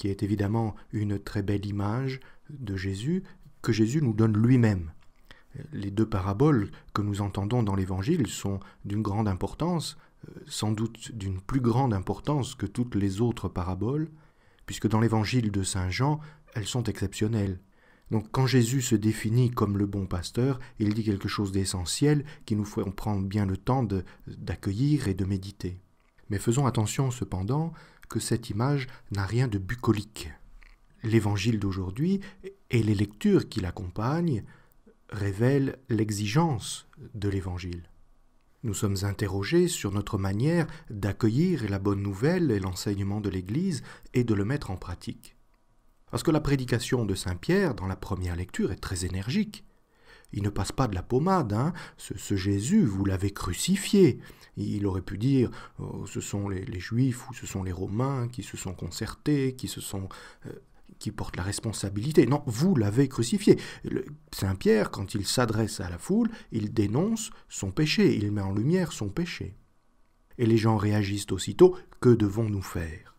qui est évidemment une très belle image de Jésus que Jésus nous donne lui-même. Les deux paraboles que nous entendons dans l'Évangile sont d'une grande importance, euh, sans doute d'une plus grande importance que toutes les autres paraboles, puisque dans l'Évangile de Saint Jean, elles sont exceptionnelles. Donc quand Jésus se définit comme le bon pasteur, il dit quelque chose d'essentiel qui nous faut prendre bien le temps d'accueillir et de méditer. Mais faisons attention cependant que cette image n'a rien de bucolique. L'évangile d'aujourd'hui et les lectures qui l'accompagnent révèlent l'exigence de l'évangile. Nous sommes interrogés sur notre manière d'accueillir la bonne nouvelle et l'enseignement de l'Église et de le mettre en pratique. Parce que la prédication de Saint Pierre dans la première lecture est très énergique. Il ne passe pas de la pommade, hein. ce, Jésus, vous l'avez crucifié. Il aurait pu dire, oh, ce sont les, Juifs ou ce sont les Romains qui se sont concertés, qui se sont... Euh, qui portent la responsabilité. Non, vous l'avez crucifié. Saint Pierre, quand il s'adresse à la foule, il dénonce son péché, il met en lumière son péché. Et les gens réagissent aussitôt, que devons-nous faire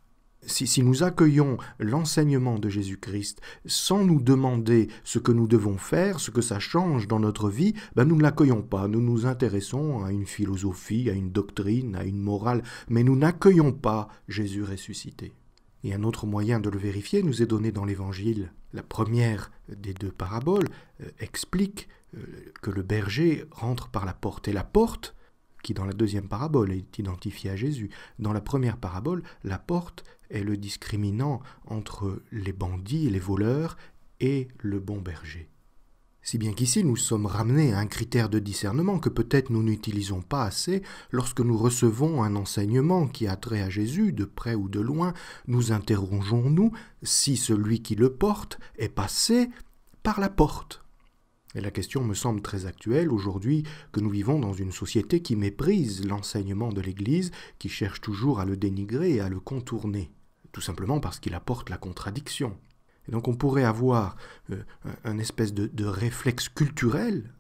si, nous accueillons l'enseignement de Jésus-Christ sans nous demander ce que nous devons faire, ce que ça change dans notre vie, ben nous ne l'accueillons pas. Nous nous intéressons à une philosophie, à une doctrine, à une morale, mais nous n'accueillons pas Jésus ressuscité. Et un autre moyen de le vérifier nous est donné dans l'Évangile. La première des deux paraboles euh, explique euh, que le berger rentre par la porte. Et la porte, qui dans la deuxième parabole est identifiée à Jésus, dans la première parabole, la porte, est le discriminant entre les bandits et les voleurs et le bon berger. Si bien qu'ici nous sommes ramenés à un critère de discernement que peut-être nous n'utilisons pas assez lorsque nous recevons un enseignement qui a trait à Jésus, de près ou de loin, nous interrogeons-nous si celui qui le porte est passé par la porte. Et la question me semble très actuelle aujourd'hui que nous vivons dans une société qui méprise l'enseignement de l'Église, qui cherche toujours à le dénigrer et à le contourner tout simplement parce qu'il apporte la contradiction. Et donc on pourrait avoir euh, un espèce de, réflexe culturel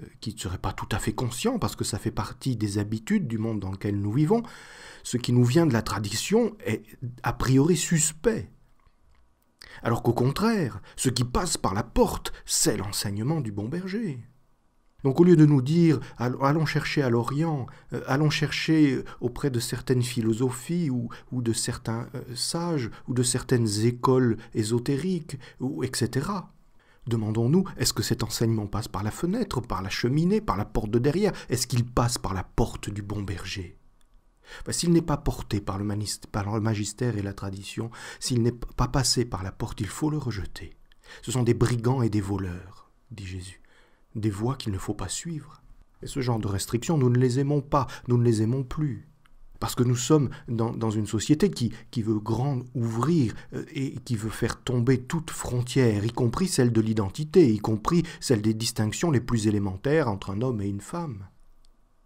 euh, qui ne serait pas tout à fait conscient parce que ça fait partie des habitudes du monde dans lequel nous vivons. Ce qui nous vient de la tradition est a priori suspect. Alors qu'au contraire, ce qui passe par la porte, c'est l'enseignement du bon berger. Donc au lieu de nous dire allons chercher à l'Orient, euh, allons chercher auprès de certaines philosophies ou, de certains euh, sages ou de certaines écoles ésotériques, ou, etc. Demandons-nous, est-ce que cet enseignement passe par la fenêtre, par la cheminée, par la porte de derrière Est-ce qu'il passe par la porte du bon berger ben, S'il n'est pas porté par le, par le magistère et la tradition, s'il n'est pas passé par la porte, il faut le rejeter. Ce sont des brigands et des voleurs, dit Jésus des voies qu'il ne faut pas suivre. Et ce genre de restrictions, nous ne les aimons pas, nous ne les aimons plus. Parce que nous sommes dans, une société qui, qui veut grand ouvrir euh, et qui veut faire tomber toute frontière, y compris celle de l'identité, y compris celle des distinctions les plus élémentaires entre un homme et une femme.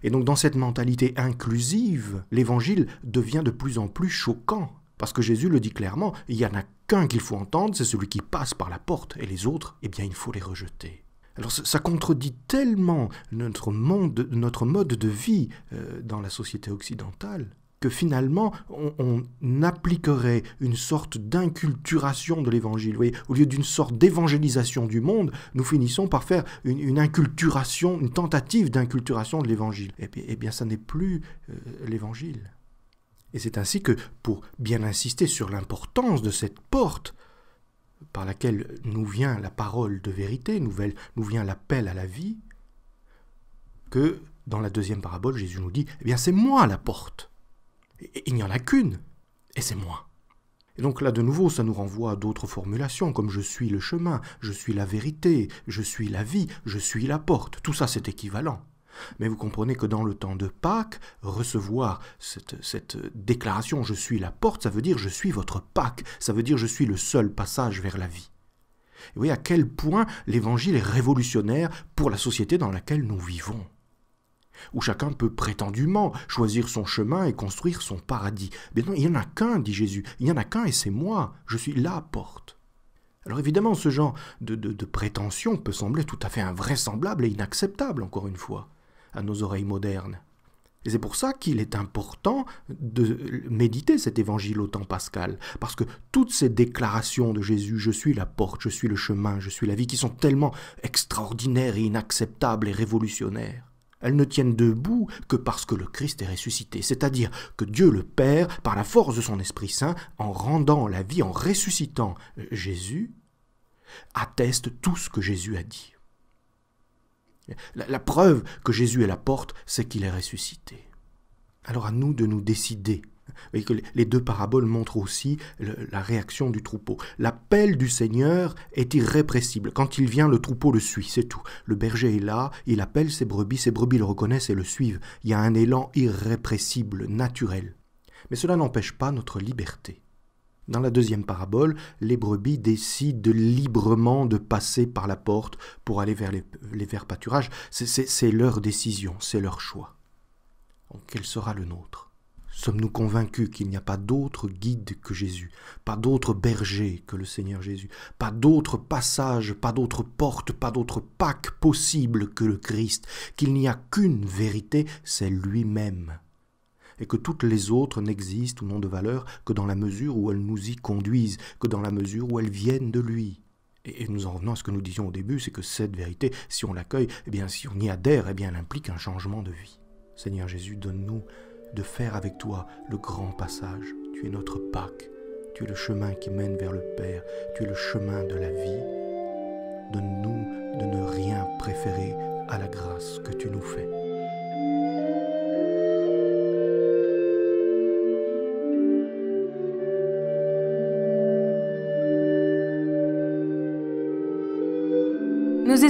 Et donc dans cette mentalité inclusive, l'évangile devient de plus en plus choquant. Parce que Jésus le dit clairement, il n'y en a qu'un qu'il faut entendre, c'est celui qui passe par la porte, et les autres, eh bien il faut les rejeter. Alors ça contredit tellement notre, mode de vie euh, dans la société occidentale que finalement on, appliquerait une sorte d'inculturation de l'évangile. Au lieu d'une sorte d'évangélisation du monde, nous finissons par faire une, inculturation, une tentative d'inculturation de l'évangile. Et, eh eh bien ça n'est plus euh, l'évangile. Et c'est ainsi que, pour bien insister sur l'importance de cette porte, par laquelle nous vient la parole de vérité, nouvelle, nous, vient l'appel à la vie, que dans la deuxième parabole, Jésus nous dit, eh bien c'est moi la porte. il n'y en a qu'une, et c'est moi. Et donc là, de nouveau, ça nous renvoie à d'autres formulations, comme je suis le chemin, je suis la vérité, je suis la vie, je suis la porte. Tout ça, c'est équivalent. Mais vous comprenez que dans le temps de Pâques, recevoir cette, déclaration ⁇ Je suis la porte ⁇ ça veut dire ⁇ Je suis votre Pâques », ça veut dire ⁇ Je suis le seul passage vers la vie ⁇ vous voyez à quel point l'Évangile est révolutionnaire pour la société dans laquelle nous vivons, où chacun peut prétendument choisir son chemin et construire son paradis. Mais non, il n'y en a qu'un, dit Jésus, il n'y en a qu'un et c'est moi, je suis la porte. Alors évidemment, ce genre de, de prétention peut sembler tout à fait invraisemblable et inacceptable, encore une fois à nos oreilles modernes. Et c'est pour ça qu'il est important de méditer cet évangile au temps pascal, parce que toutes ces déclarations de Jésus, je suis la porte, je suis le chemin, je suis la vie, qui sont tellement extraordinaires et inacceptables et révolutionnaires, elles ne tiennent debout que parce que le Christ est ressuscité, c'est-à-dire que Dieu le Père, par la force de son Esprit Saint, en rendant la vie, en ressuscitant Jésus, atteste tout ce que Jésus a dit. La, preuve que Jésus est la porte, c'est qu'il est ressuscité. Alors à nous de nous décider les deux paraboles montrent aussi la réaction du troupeau. L'appel du Seigneur est irrépressible. Quand il vient, le troupeau le suit, c'est tout. Le berger est là, il appelle ses brebis, ses brebis le reconnaissent et le suivent. Il y a un élan irrépressible, naturel. Mais cela n'empêche pas notre liberté. Dans la deuxième parabole, les brebis décident librement de passer par la porte pour aller vers les, vers verts pâturages. C'est leur décision, c'est leur choix. quel sera le nôtre Sommes-nous convaincus qu'il n'y a pas d'autre guide que Jésus, pas d'autre berger que le Seigneur Jésus, pas d'autre passage, pas d'autre porte, pas d'autre Pâque possible que le Christ, qu'il n'y a qu'une vérité, c'est lui-même et que toutes les autres n'existent ou n'ont de valeur que dans la mesure où elles nous y conduisent, que dans la mesure où elles viennent de lui. Et nous en revenons à ce que nous disions au début, c'est que cette vérité, si on l'accueille, eh bien si on y adhère, eh bien elle implique un changement de vie. Seigneur Jésus, donne-nous de faire avec toi le grand passage. Tu es notre Pâque, tu es le chemin qui mène vers le Père, tu es le chemin de la vie. Donne-nous de ne rien préférer à la grâce que tu nous fais.